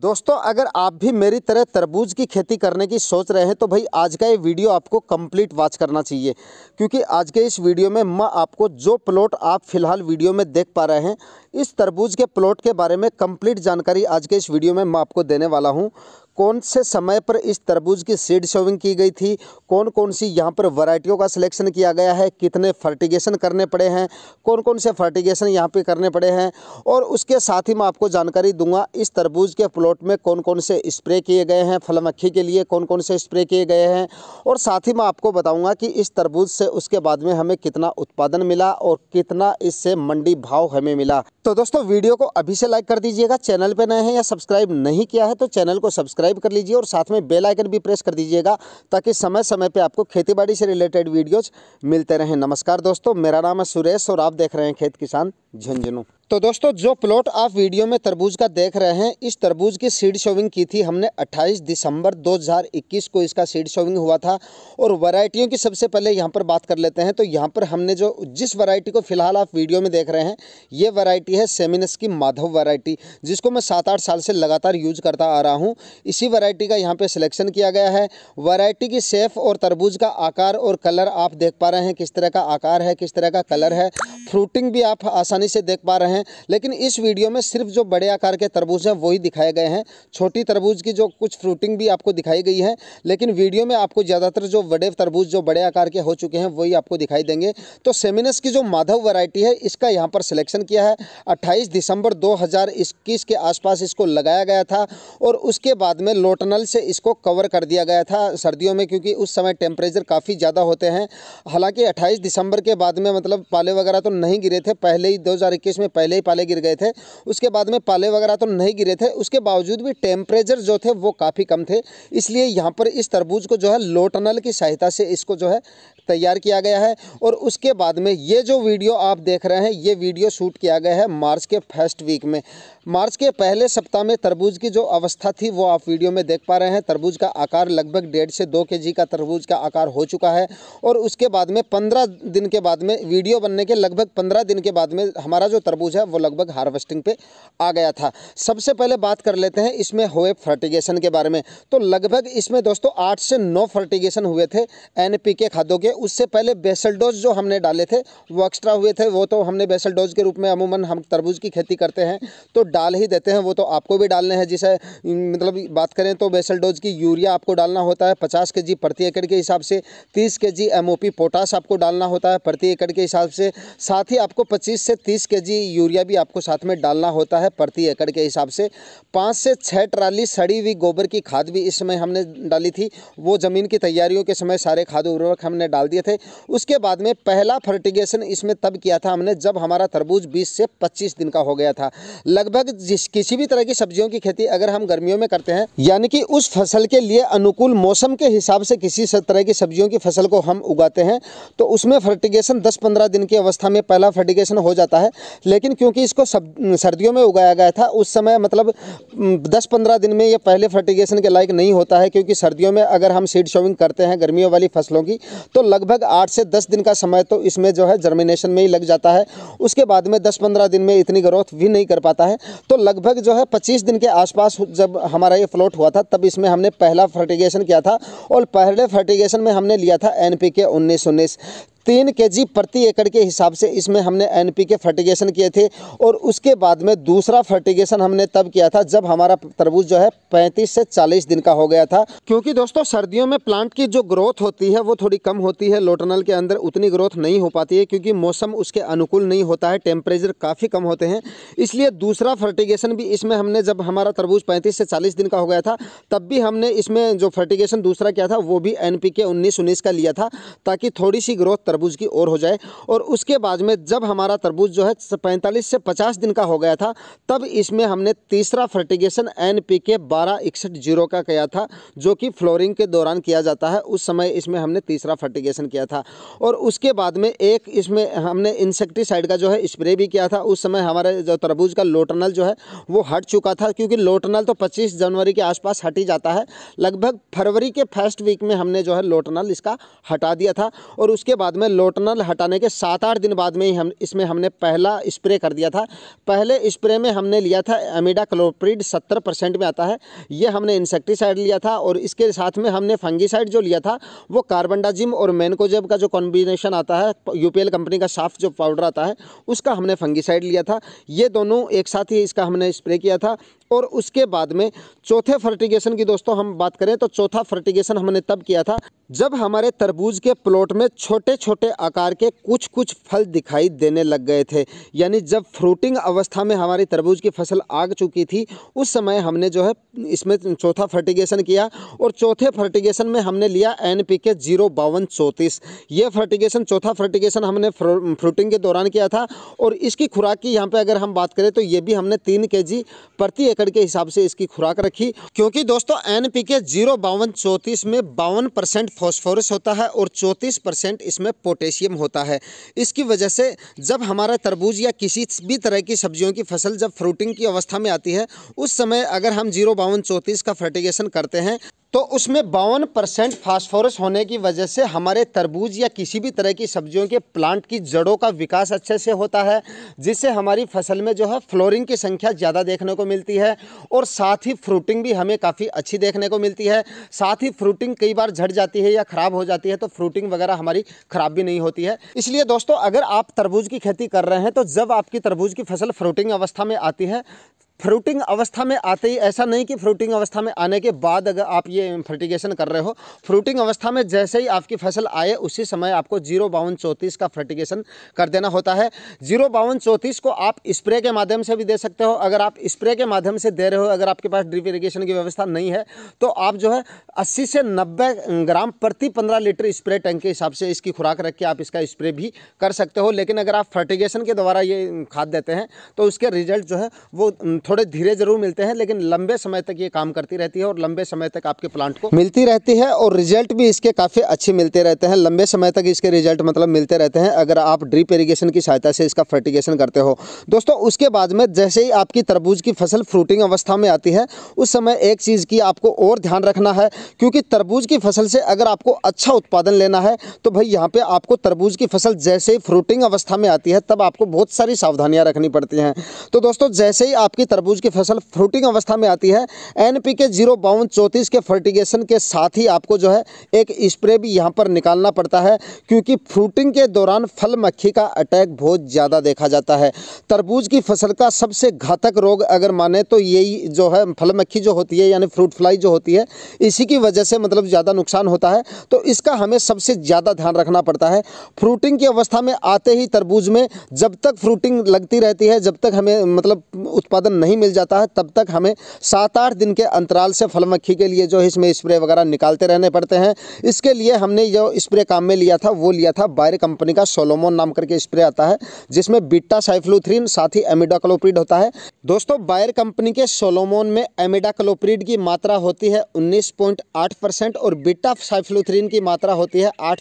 दोस्तों अगर आप भी मेरी तरह तरबूज की खेती करने की सोच रहे हैं तो भाई आज का ये वीडियो आपको कंप्लीट वॉच करना चाहिए क्योंकि आज के इस वीडियो में मैं आपको जो प्लॉट आप फिलहाल वीडियो में देख पा रहे हैं इस तरबूज के प्लॉट के बारे में कंप्लीट जानकारी आज के इस वीडियो में मैं आपको देने वाला हूँ कौन से समय पर इस तरबूज की सीड शोविंग की गई थी कौन कौन सी यहाँ पर वैरायटियों का सिलेक्शन किया गया है कितने फर्टिगेशन करने पड़े हैं कौन कौन से फर्टिगेशन यहाँ पे करने पड़े हैं और उसके साथ ही मैं आपको जानकारी दूंगा इस तरबूज के प्लॉट में कौन कौन से स्प्रे किए गए हैं फलमक्खी के लिए कौन कौन से स्प्रे किए गए हैं और साथ ही मैं आपको बताऊँगा कि इस तरबूज से उसके बाद में हमें कितना उत्पादन मिला और कितना इससे मंडी भाव हमें मिला तो दोस्तों वीडियो को अभी से लाइक कर दीजिएगा चैनल पर नए हैं या सब्सक्राइब नहीं किया है तो चैनल को सब्सक्राइब सब्सक्राइब कर लीजिए और साथ में बेल आइकन भी प्रेस कर दीजिएगा ताकि समय समय पे आपको खेतीबाड़ी से रिलेटेड वीडियोज मिलते रहें नमस्कार दोस्तों मेरा नाम है सुरेश और आप देख रहे हैं खेत किसान झुंझुनू तो दोस्तों जो प्लॉट आप वीडियो में तरबूज का देख रहे हैं इस तरबूज की सीड शोविंग की थी हमने 28 दिसंबर 2021 को इसका सीड शोविंग हुआ था और वैरायटियों की सबसे पहले यहाँ पर बात कर लेते हैं तो यहाँ पर हमने जो जिस वैरायटी को फिलहाल आप वीडियो में देख रहे हैं ये वैरायटी है सेमिनस की माधव वरायटी जिसको मैं सात आठ साल से लगातार यूज करता आ रहा हूँ इसी वरायटी का यहाँ पर सिलेक्शन किया गया है वरायटी की सेफ और तरबूज का आकार और कलर आप देख पा रहे हैं किस तरह का आकार है किस तरह का कलर है फ्रूटिंग भी आप आसानी से देख पा रहे हैं हैं लेकिन इस वीडियो में सिर्फ जो बड़े आकार के तरबूज हैं वही दिखाए गए हैं छोटी तरबूज की जो कुछ फ्रूटिंग भी आपको दिखाई गई है लेकिन वीडियो में आपको ज़्यादातर जो बड़े तरबूज जो बड़े आकार के हो चुके हैं वही आपको दिखाई देंगे तो सेमिनस की जो माधव वरायटी है इसका यहाँ पर सिलेक्शन किया है अट्ठाईस दिसंबर दो के आसपास इसको लगाया गया था और उसके बाद में लोटनल से इसको कवर कर दिया गया था सर्दियों में क्योंकि उस समय टेम्परेचर काफ़ी ज़्यादा होते हैं हालांकि 28 दिसंबर के बाद में मतलब पाले वगैरह तो नहीं गिरे थे पहले ही 2021 में पहले पहले ही पाले गिर गए थे उसके बाद में पाले वगैरह तो नहीं गिरे थे उसके बावजूद भी टेम्परेचर जो थे वो काफ़ी कम थे इसलिए यहाँ पर इस तरबूज को जो है लो टनल की सहायता से इसको जो है तैयार किया गया है और उसके बाद में ये जो वीडियो आप देख रहे हैं ये वीडियो शूट किया गया है मार्च के फर्स्ट वीक में मार्च के पहले सप्ताह में तरबूज की जो अवस्था थी वो आप वीडियो में देख पा रहे हैं तरबूज का आकार लगभग डेढ़ से दो के का तरबूज का आकार हो चुका है और उसके बाद में पंद्रह दिन के बाद में वीडियो बनने के लगभग पंद्रह दिन के बाद में हमारा जो तरबूज है वो लगभग हार्वेस्टिंग पे आ गया था सबसे पहले बात कर लेते हैं इसमें हुए फर्टिगेशन के बारे में तो लगभग इसमें दोस्तों आठ से नौ फर्टिगेशन हुए थे एन खादों के उससे पहले बेसल डोज जो हमने डाले थे वो एक्स्ट्रा हुए थे वो तो हमने बेसल डोज के रूप में अमूमन हम तरबूज की खेती करते हैं तो डाल ही देते हैं वो तो आपको भी डालने हैं जिसे मतलब बात करें तो बेसल डोज की यूरिया आपको डालना होता है पचास के प्रति एकड़ के हिसाब से तीस के जी एम आपको डालना होता है प्रति एकड़ के हिसाब से साथ ही आपको पच्चीस से तीस के यूरिया भी आपको साथ में डालना होता है प्रति एकड़ के हिसाब से पाँच से छः ट्राली सड़ी हुई गोबर की खाद भी इस समय हमने डाली थी वो ज़मीन की तैयारियों के समय सारे खाद उर्वरक हमने डाल डाल दिए थे उसके बाद में पहला फर्टिगेशन इसमें तब किया था हमने जब हमारा तरबूज 20 से 25 दिन का हो गया था लगभग जिस किसी भी तरह की सब्जियों की खेती अगर हम गर्मियों में करते हैं यानी कि उस फसल के लिए अनुकूल मौसम के हिसाब से किसी तरह की सब्जियों की फसल को हम उगाते हैं तो उसमें फर्टिगेशन दस पंद्रह दिन की अवस्था में पहला फर्टिगेशन हो जाता है लेकिन क्योंकि इसको सर्दियों में उगाया गया था उस समय मतलब दस पंद्रह दिन में यह पहले फर्टिगेशन के लायक नहीं होता है क्योंकि सर्दियों में अगर हम सीड शोविंग करते हैं गर्मियों वाली फसलों की तो लगभग आठ से दस दिन का समय तो इसमें जो है जर्मिनेशन में ही लग जाता है उसके बाद में दस पंद्रह दिन में इतनी ग्रोथ भी नहीं कर पाता है तो लगभग जो है पच्चीस दिन के आसपास जब हमारा ये फ्लोट हुआ था तब इसमें हमने पहला फर्टिगेशन किया था और पहले फर्टिगेशन में हमने लिया था एन पी के उन्नीस उन्नीस तीन के जी प्रति एकड़ के हिसाब से इसमें हमने एन पी के फर्टिगेशन किए थे और उसके बाद में दूसरा फर्टिगेशन हमने तब किया था जब हमारा तरबूज जो है पैंतीस से चालीस दिन का हो गया था क्योंकि दोस्तों सर्दियों में प्लांट की जो ग्रोथ होती है वो थोड़ी कम होती है लोटनल के अंदर उतनी ग्रोथ नहीं हो पाती है क्योंकि मौसम उसके अनुकूल नहीं होता है टेम्परेचर काफ़ी कम होते हैं इसलिए दूसरा फर्टिगेशन भी इसमें हमने जब हमारा तरबूज पैंतीस से चालीस दिन का हो गया था तब भी हमने इसमें जो फर्टिगेशन दूसरा किया था वो भी एन पी के उन्नीस उन्नीस का लिया था ताकि थोड़ी सी ग्रोथ तरबूज की ओर हो जाए और उसके बाद में जब हमारा तरबूज जो है पैंतालीस से पचास दिन का हो गया था तब इसमें हमने तीसरा फर्टिगेशन एन पी के बारह इकसठ जीरो का किया था जो कि फ्लोरिंग के दौरान किया जाता है उस समय इसमें हमने तीसरा फर्टिगेशन किया था और उसके बाद में एक इसमें हमने इंसेक्टिसाइड का जो है स्प्रे भी किया था उस समय हमारे जो तरबूज का लोटनल जो है वो हट चुका था क्योंकि लोटनल तो पच्चीस जनवरी के आसपास हट ही जाता है लगभग फरवरी के फर्स्ट वीक में हमने जो है लोटनल इसका हटा दिया था और उसके बाद में में लोटनल हटाने के सात आठ दिन बाद में ही हम इसमें हमने पहला स्प्रे कर दिया था पहले स्प्रे में हमने लिया था एमिडा क्लोप्रिड सत्तर परसेंट में आता है ये हमने इंसेक्टिसाइड लिया था और इसके साथ में हमने फंगीसाइड जो लिया था वो कार्बनडाजिम और मैनकोजेब का जो कॉम्बिनेशन आता है यूपीएल कंपनी का साफ जो पाउडर आता है उसका हमने फंगीसाइड लिया था ये दोनों एक साथ ही इसका हमने स्प्रे किया था और उसके बाद में चौथे फर्टिगेशन की दोस्तों हम बात करें तो चौथा फर्टिगेशन हमने तब किया था जब हमारे तरबूज के प्लॉट में छोटे छोटे आकार के कुछ कुछ फल दिखाई देने लग गए थे यानी जब फ्रूटिंग अवस्था में हमारी तरबूज की फसल आग चुकी थी उस समय हमने जो है इसमें चौथा फर्टिगेशन किया और चौथे फर्टिगेशन में हमने लिया एन पी के जीरो बावन चौंतीस ये फर्टिगेशन चौथा फर्टिगेशन हमने फ्रूटिंग के दौरान किया था और इसकी खुराक की यहाँ पर अगर हम बात करें तो ये भी हमने तीन के जी प्रति एकड़ के हिसाब से इसकी खुराक रखी क्योंकि दोस्तों एन पी के जीरो बावन चौंतीस में बावन परसेंट फॉस्फोरस होता है और चौंतीस परसेंट इसमें पोटेशियम होता है इसकी वजह से जब हमारा तरबूज या किसी भी तरह की सब्जियों की फसल जब फ्रूटिंग की अवस्था में आती है उस समय अगर हम जीरो बावन चौंतीस का फर्टिगेशन करते हैं तो उसमें बावन परसेंट फास्फोरस होने की वजह से हमारे तरबूज या किसी भी तरह की सब्जियों के प्लांट की जड़ों का विकास अच्छे से होता है जिससे हमारी फसल में जो है फ्लोरिंग की संख्या ज़्यादा देखने को मिलती है और साथ ही फ्रूटिंग भी हमें काफ़ी अच्छी देखने को मिलती है साथ ही फ्रूटिंग कई बार झड़ जाती है या ख़राब हो जाती है तो फ्रूटिंग वगैरह हमारी ख़राब भी नहीं होती है इसलिए दोस्तों अगर आप तरबूज की खेती कर रहे हैं तो जब आपकी तरबूज की फसल फ्रूटिंग अवस्था में आती है फ्रूटिंग अवस्था में आते ही ऐसा नहीं कि फ्रूटिंग अवस्था में आने के बाद अगर आप ये फर्टिगेशन कर रहे हो फ्रूटिंग अवस्था में जैसे ही आपकी फसल आए उसी समय आपको जीरो बावन चौंतीस का फर्टिगेशन कर देना होता है जीरो बावन चौंतीस को आप स्प्रे के माध्यम से भी दे सकते हो अगर आप स्प्रे के माध्यम से दे रहे हो अगर आपके पास ड्रिप इरीगेशन की व्यवस्था नहीं है तो आप जो है अस्सी से नब्बे ग्राम प्रति पंद्रह लीटर स्प्रे टैंक के हिसाब से इसकी खुराक रख के आप इसका स्प्रे भी कर सकते हो लेकिन अगर आप फर्टिगेशन के द्वारा ये खाद देते हैं तो उसके रिजल्ट जो है वो थोड़े धीरे जरूर मिलते हैं लेकिन लंबे समय तक ये काम करती रहती है और लंबे समय तक आपके प्लांट को मिलती रहती है और रिजल्ट भी इसके काफ़ी अच्छे मिलते रहते हैं लंबे समय तक इसके रिजल्ट मतलब मिलते रहते हैं अगर आप ड्रिप इरीगेशन की सहायता से इसका फर्टिगेशन करते हो दोस्तों उसके बाद में जैसे ही आपकी तरबूज की फसल फ्रूटिंग अवस्था में आती है उस समय एक चीज़ की आपको और ध्यान रखना है क्योंकि तरबूज की फसल से अगर आपको अच्छा उत्पादन लेना है तो भाई यहाँ पे आपको तरबूज की फसल जैसे ही फ्रूटिंग अवस्था में आती है तब आपको बहुत सारी सावधानियां रखनी पड़ती हैं तो दोस्तों जैसे ही आपकी तरबूज की फसल फ्रूटिंग अवस्था में आती है एन पी के जीरो बावन चौंतीस के फर्टिगेशन के साथ ही आपको जो है एक स्प्रे भी यहाँ पर निकालना पड़ता है क्योंकि फ्रूटिंग के दौरान फल मक्खी का अटैक बहुत ज़्यादा देखा जाता है तरबूज की फसल का सबसे घातक रोग अगर माने तो यही जो है फल मक्खी जो होती है यानी फ्रूट फ्लाई जो होती है इसी की वजह से मतलब ज़्यादा नुकसान होता है तो इसका हमें सबसे ज़्यादा ध्यान रखना पड़ता है फ्रूटिंग की अवस्था में आते ही तरबूज में जब तक फ्रूटिंग लगती रहती है जब तक हमें मतलब उत्पादन नहीं नहीं मिल जाता है तब तक हमें सात आठ दिन के अंतराल से फल मक्खी के लिए जो है इसमें स्प्रे वगैरह निकालते रहने पड़ते हैं इसके लिए हमने जो स्प्रे काम में लिया था वो लिया था बायर कंपनी का सोलोमोन नाम करके स्प्रे आता है जिसमें बिट्टा साइफ्लूथ्रीन साथ ही एमिडाक्लोप्रीड होता है दोस्तों बायर कंपनी के सोलोमोन में एमिडाक्लोप्रीड की मात्रा होती है उन्नीस और बिट्टा साइफ्लूथ्रीन की मात्रा होती है आठ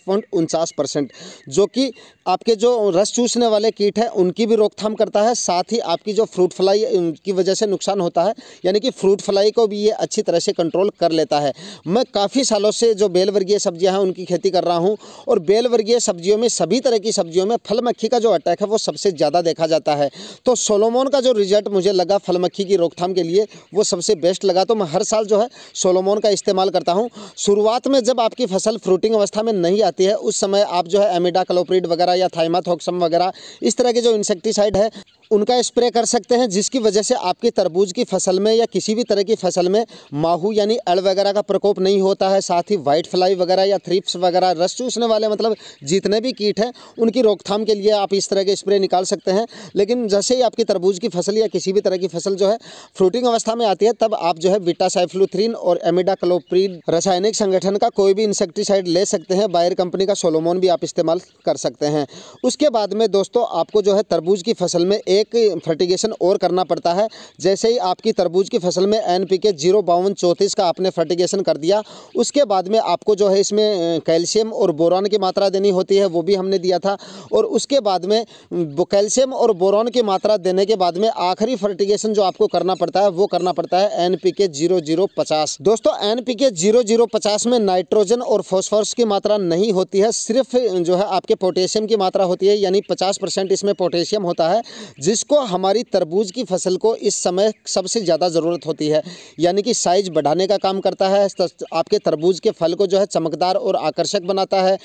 जो कि आपके जो रस चूसने वाले कीट है उनकी भी रोकथाम करता है साथ ही आपकी जो फ्रूट फ्लाई की वजह से नुकसान होता है यानी कि फ्रूट फ्लाई को भी ये अच्छी तरह से कंट्रोल कर लेता है मैं काफ़ी सालों से जो बेलवर्गीय सब्जियां हैं उनकी खेती कर रहा हूँ और बेलवर्गीय सब्जियों में सभी तरह की सब्जियों में फल मक्खी का जो अटैक है वो सबसे ज़्यादा देखा जाता है तो सोलोमोन का जो रिजल्ट मुझे लगा फल मक्खी की रोकथाम के लिए वो सबसे बेस्ट लगा तो मैं हर साल जो है सोलोमोन का इस्तेमाल करता हूँ शुरुआत में जब आपकी फसल फ्रूटिंग अवस्था में नहीं आती है उस समय आप जो है एमिडा क्लोप्रिड वगैरह या थाइमाथोक्सम वगैरह इस तरह के जो इंसेक्टिसाइड है उनका स्प्रे कर सकते हैं जिसकी वजह से आपकी तरबूज की फसल में या किसी भी तरह की फसल में माहू यानी अड़ वगैरह का प्रकोप नहीं होता है साथ ही वाइट फ्लाई वगैरह या थ्रिप्स वगैरह रस चूसने वाले मतलब जितने भी कीट हैं उनकी रोकथाम के लिए आप इस तरह के स्प्रे निकाल सकते हैं लेकिन जैसे ही आपकी तरबूज की फसल या किसी भी तरह की फसल जो है फ्रूटिंग अवस्था में आती है तब आप जो है विटा साइफ्लूथ्रीन और एमिडा क्लोप्रीन रासायनिक संगठन का कोई भी इंसेक्टिसाइड ले सकते हैं बायर कंपनी का सोलोमोन भी आप इस्तेमाल कर सकते हैं उसके बाद में दोस्तों आपको जो है तरबूज की फसल में एक एक फर्टिगेशन और करना पड़ता है जैसे ही आपकी तरबूज की फसल में एन पी के जीरो बावन चौंतीस का आपने फर्टिगेशन कर दिया उसके बाद में आपको जो है इसमें कैल्शियम और बोरान की मात्रा देनी होती है वो भी हमने दिया था और उसके बाद में कैल्शियम और बोरान की मात्रा देने के बाद में आखिरी फर्टिगेशन जो आपको करना पड़ता है वो करना पड़ता है N P K zero zero पचास दोस्तों N P K zero zero पचास में नाइट्रोजन और फॉस्फोरस की मात्रा नहीं होती है सिर्फ जो है आपके पोटेशियम की मात्रा होती है यानी पचास परसेंट इसमें पोटेशियम होता है जिसको हमारी तरबूज की फसल को इस समय सबसे ज़्यादा ज़रूरत होती है यानी कि साइज बढ़ाने का काम करता है तो आपके तरबूज के फल को जो है चमकदार और आकर्षक बनाता है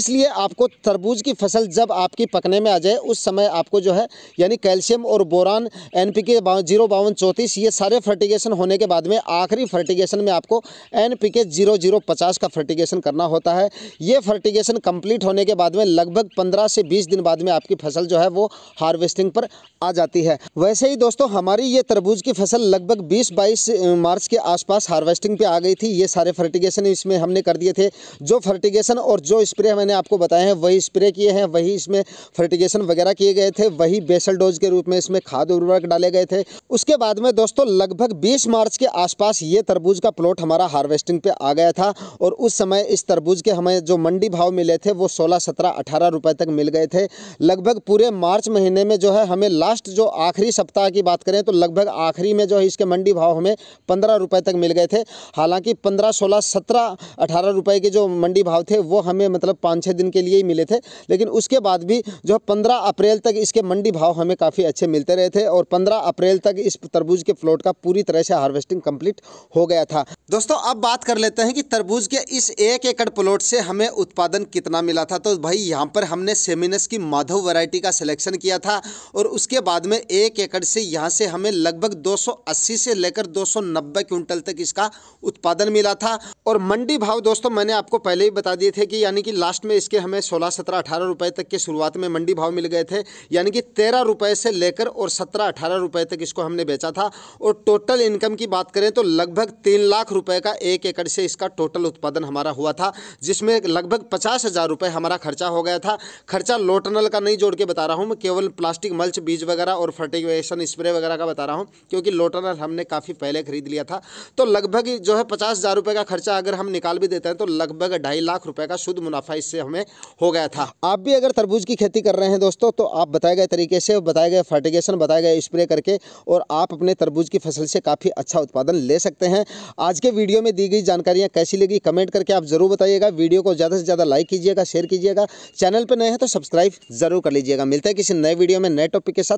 इसलिए आपको तरबूज की फसल जब आपकी पकने में आ जाए उस समय आपको जो है यानी कैल्शियम और boron N P K zero बावन चौंतीस ये सारे फर्टिगेशन होने के बाद में आखिरी फर्टिगेशन में आपको N P K zero zero पचास का फर्टिगेशन करना होता है ये फर्टिगेशन कंप्लीट होने के बाद में लगभग पंद्रह से बीस दिन बाद में आपकी फसल जो है वो हार्वेस्टिंग पर आ जाती है वैसे ही दोस्तों हमारी ये तरबूज की फसल लगभग 20-22 मार्च के आसपास हार्वेस्टिंग पे आ गई थी ये सारे फर्टिगेशन इसमें हमने कर दिए थे जो फर्टिगेशन और जो स्प्रे मैंने आपको बताए हैं वही स्प्रे किए हैं वही इसमें फर्टिगेशन वगैरह किए गए थे वही बेसल डोज के रूप में इसमें खाद उर्वरक डाले गए थे उसके बाद में दोस्तों लगभग बीस मार्च के आसपास ये तरबूज का प्लॉट हमारा हार्वेस्टिंग पे आ गया था और उस समय इस तरबूज के हमें जो मंडी भाव मिले थे वो सोलह सत्रह अठारह रुपये तक मिल गए थे लगभग पूरे मार्च महीने में जो है हमें लास्ट जो आखिरी सप्ताह की बात करें तो लगभग आखिरी में जो है इसके मंडी भाव हमें पंद्रह रुपये तक मिल गए थे हालांकि पंद्रह सोलह सत्रह अठारह रुपये के जो मंडी भाव थे वो हमें मतलब पाँच छः दिन के लिए ही मिले थे लेकिन उसके बाद भी जो है पंद्रह अप्रैल तक इसके मंडी भाव हमें काफ़ी अच्छे मिलते रहे थे और पंद्रह अप्रैल तक इस तरबूज के फ्लोट का पूरी तरह से हार्वेस्टिंग कम्प्लीट हो गया था दोस्तों अब बात कर लेते हैं कि तरबूज के इस एक एकड़ प्लॉट से हमें उत्पादन कितना मिला था तो भाई यहाँ पर हमने सेमिनस की माधव वैरायटी का सिलेक्शन किया था और उसके उसके बाद में एक एकड़ से यहाँ से हमें लगभग 280 से लेकर 290 सौ क्विंटल तक इसका उत्पादन मिला था और मंडी भाव दोस्तों मैंने आपको पहले ही बता दिए थे कि यानी कि लास्ट में इसके हमें 16 17 18 रुपए तक के शुरुआत में मंडी भाव मिल गए थे यानी कि 13 रुपए से लेकर और 17 18 रुपए तक इसको हमने बेचा था और टोटल इनकम की बात करें तो लगभग तीन लाख रुपये का एक एकड़ से इसका टोटल उत्पादन हमारा हुआ था जिसमें लगभग पचास हज़ार हमारा खर्चा हो गया था खर्चा लोटनल का नहीं जोड़ के बता रहा हूँ मैं केवल प्लास्टिक मल्च बीज वगैरह और फर्टिगेशन स्प्रे वगैरह का बता रहा हूँ क्योंकि लोटनर हमने काफ़ी पहले खरीद लिया था तो लगभग जो है पचास हज़ार रुपये का खर्चा अगर हम निकाल भी देते हैं तो लगभग ढाई लाख रुपये का शुद्ध मुनाफा इससे हमें हो गया था आप भी अगर तरबूज की खेती कर रहे हैं दोस्तों तो आप बताए गए तरीके से बताए गए फर्टिगेशन बताए गए स्प्रे करके और आप अपने तरबूज की फसल से काफ़ी अच्छा उत्पादन ले सकते हैं आज के वीडियो में दी गई जानकारियाँ कैसी लगी कमेंट करके आप ज़रूर बताइएगा वीडियो को ज़्यादा से ज़्यादा लाइक कीजिएगा शेयर कीजिएगा चैनल पर नए हैं तो सब्सक्राइब ज़रूर कर लीजिएगा मिलता है किसी नए वीडियो में नए टॉपिक के साथ